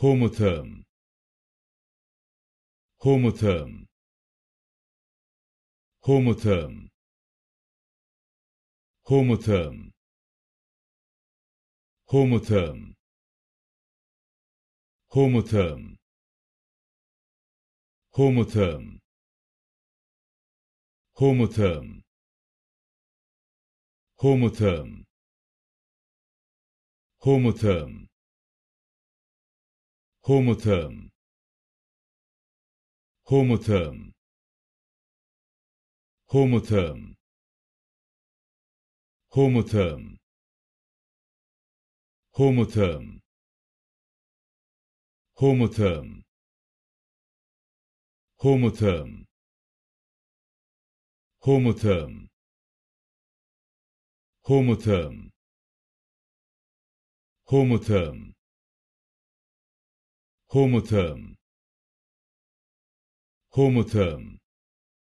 Homotherm Homotherm Homotherm Homotherm Homotherm Homotherm Homotherm Homotherm Homotherm Homotherm Homotherm. Homotherm. Homotherm. Homotherm. Homotherm. Homotherm. Homotherm. Homotherm. Homotherm. Homotherm. Homotherm. Homotherm.